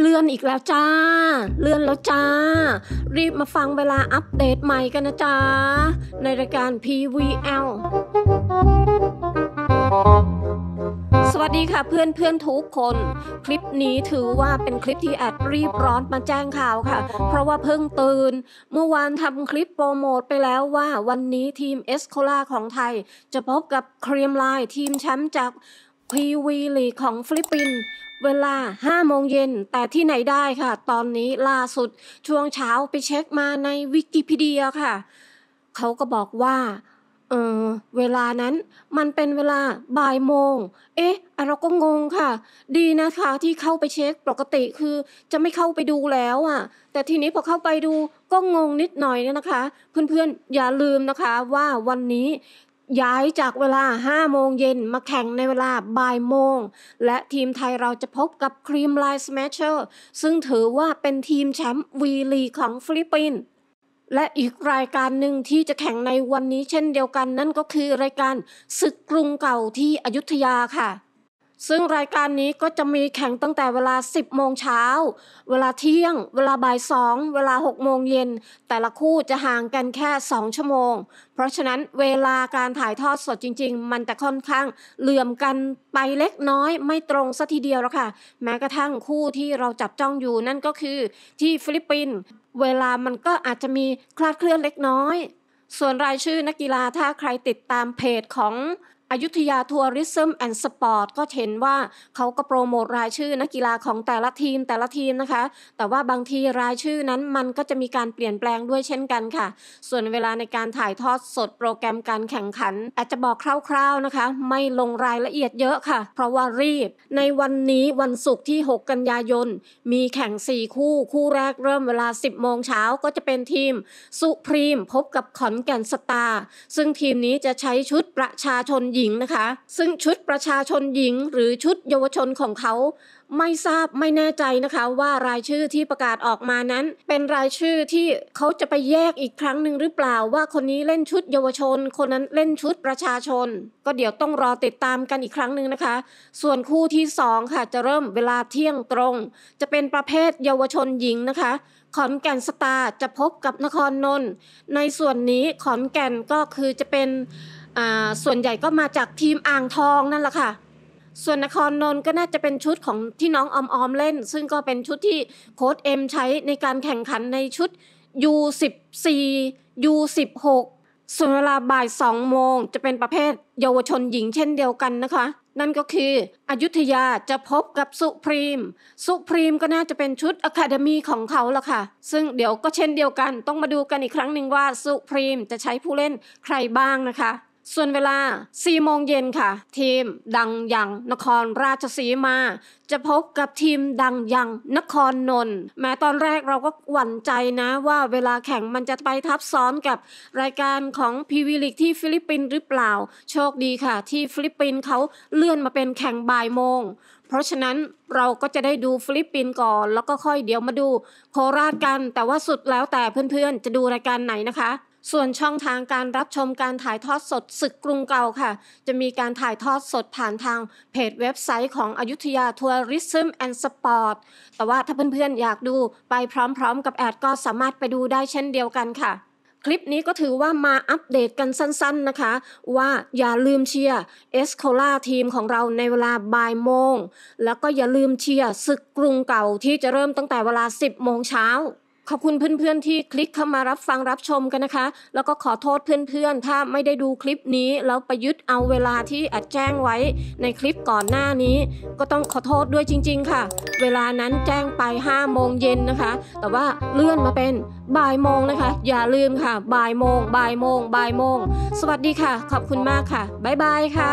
เลื่อนอีกแล้วจ้า เลื่อนแล้วจ้า รีบมาฟังเวลาอัปเดตใหม่กันนะจ้า ในรายการ PVL สวัสดีค่ะเพื่อนเพื่อนทุกคน คลิปนี้ถือว่าเป็นคลิปที่แอดรีบร้อนมาแจ้งข่าวค่ะ เพราะว่าเพิ่งตื่น เมื่อวานทำคลิปโปรโมทไปแล้วว่า วันนี้ทีมเอสโคลาของไทย จะพบกับครีมไลน์ทีมแชมป์จากทีวีลีของฟิลิปปินส์เวลา5โมงเย็น แต่ที่ไหนได้ค่ะ ตอนนี้ล่าสุดช่วงเช้าไปเช็คมาในวิกิพีเดียค่ะเขาก็บอกว่า เออเวลานั้นมันเป็นเวลาบ่ายโมง เอ๊ะเราก็งงค่ะ ดีนะคะ ที่เข้าไปเช็คปกติคือ จะไม่เข้าไปดูแล้วอะ่ะ แต่ทีนี้พอเข้าไปดูก็งงนิดหน่อยเนี่ยนะคะ เพื่อนๆ อย่าลืมนะคะว่าวันนี้ย้ายจากเวลา 5 โมงเย็นมาแข่งในเวลาบ่ายโมง และทีมไทยเราจะพบกับครีมไลส์สแมชเชอร์ซึ่งถือว่าเป็นทีมแชมป์วีลีของฟิลิปปินส์และอีกรายการหนึ่งที่จะแข่งในวันนี้เช่นเดียวกันนั่นก็คือ รายการศึกกรุงเก่าที่อยุธยาค่ะซึ่งรายการนี้ก็จะมีแข่งตั้งแต่เวลา 10 โมงเช้า เวลาเที่ยง เวลาบ่ายสองเวลา 6 โมงเย็น แต่ละคู่จะห่างกันแค่ 2 ชั่วโมง เพราะฉะนั้นเวลาการถ่ายทอดสดจริง ๆ มันจะค่อนข้างเหลื่อมกันไปเล็กน้อย ไม่ตรงสัทีเดียวแล้วค่ะ แม้กระทั่งคู่ที่เราจับจ้องอยู่นั่นก็คือที่ฟิลิปปินส์ เวลามันก็อาจจะมีคลาดเคลื่อนเล็กน้อย ส่วนรายชื่อนักกีฬาถ้าใครติดตามเพจของอยุธยาทัวริสมมแอนด์สปอร์ตก็เห็นว่าเขาก็โปรโมทรายชื่อนักกีฬาของแต่ละทีมแต่ละทีมนะคะ แต่ว่าบางทีรายชื่อนั้นมันก็จะมีการเปลี่ยนแปลงด้วยเช่นกันค่ะ ส่วนเวลาในการถ่ายทอดสดโปรแกรมการแข่งขัน อาจจะบอกคร่าว ๆนะคะ ไม่ลงรายละเอียดเยอะค่ะ เพราะว่ารีบ ในวันนี้วันศุกร์ที่ 6 กันยายน มีแข่ง 4 คู่คู่แรกเริ่มเวลา 10 โมงเช้าก็จะเป็นทีมสุพรีมพบกับขอนแก่นสตาร์ซึ่งทีมนี้จะใช้ชุดประชาชนหญิงนะคะซึ่งชุดประชาชนหญิง หรือชุดเยาวชนของเขาไม่ทราบไม่แน่ใจนะคะว่ารายชื่อที่ประกาศออกมานั้น เป็นรายชื่อที่เขาจะไปแยกอีกครั้งหนึ่งหรือเปล่าว่า คนนี้เล่นชุดเยาวชนคนนั้นเล่นชุดประชาชน ก็เดี๋ยวต้องรอติดตามกันอีกครั้งหนึ่งนะคะ ส่วนคู่ที่2ค่ะจะเริ่มเวลาเที่ยงตรง จะเป็นประเภทเยาวชนหญิงนะคะ ขอนแก่นสตาร์จะพบกับนครนนท์ในส่วนนี้ขอนแก่นก็คือจะเป็นส่วนใหญ่ก็มาจากทีมอ่างทองนั่นแหละค่ะ ส่วนนครนนท์ก็น่าจะเป็นชุดของที่น้องออมออมเล่น ซึ่งก็เป็นชุดที่โค้ดเอ็มใช้ในการแข่งขันในชุด U14 U16 ส่วนเวลาบ่าย2โมงจะเป็นประเภทเยาวชนหญิงเช่นเดียวกันนะคะ นั่นก็คืออยุธยาจะพบกับสุพรีมสุพรีมก็น่าจะเป็นชุดอะคาเดมีของเขาละค่ะซึ่งเดี๋ยวก็เช่นเดียวกัน ต้องมาดูกันอีกครั้งหนึ่งว่าสุพรีมจะใช้ผู้เล่นใครบ้างนะคะส่วนเวลา4โมงเย็นค่ะทีมดังยังนครราชสีมา จะพบกับทีมดังยังนครนนท์แม้ตอนแรกเราก็หวั่นใจนะว่าเวลาแข่งมันจะไปทับซ้อนกับรายการของพีวีลิกที่ฟิลิปปินส์หรือเปล่าโชคดีค่ะ ที่ฟิลิปปินส์เขาเลื่อนมาเป็นแข่งบ่ายโมงเพราะฉะนั้นเราก็จะได้ดูฟิลิปปินส์ก่อนแล้วก็ค่อยเดี๋ยวมาดู โคราชกันแต่ว่าสุดแล้วแต่เพื่อนๆ จะดูรายการไหนนะคะส่วนช่องทางการรับชมการถ่ายทอดสดศึกกรุงเก่าค่ะ จะมีการถ่ายทอดสดผ่านทางเพจเว็บไซต์ของอยุธยาทัวริซึมแอนด์สปอร์ตแต่ว่าถ้าเพื่อนๆอยากดูไปพร้อมๆกับแอดก็สามารถไปดูได้เช่นเดียวกันค่ะ คลิปนี้ก็ถือว่ามาอัปเดตกันสั้นๆนะคะ ว่าอย่าลืมเชียร์เอสโคลาทีมของเราในเวลาบ่ายโมงแล้วก็อย่าลืมเชียร์ศึกกรุงเก่า ที่จะเริ่มตั้งแต่เวลา 10โมงเช้าขอบคุณเพื่อนๆที่คลิกเข้ามารับฟังรับชมกันนะคะ แล้วก็ขอโทษเพื่อนๆ ถ้าไม่ได้ดูคลิปนี้แล้วไปยึดเอาเวลาที่อัดแจ้งไว้ในคลิปก่อนหน้านี้ ก็ต้องขอโทษด้วยจริง ๆ ค่ะ เวลานั้นแจ้งไป 5 โมงเย็นนะคะ แต่ว่าเลื่อนมาเป็นบ่ายโมงนะคะ อย่าลืมค่ะบ่ายโมงบ่ายโมงบ่ายโมง สวัสดีค่ะ ขอบคุณมากค่ะบ๊ายบายค่ะ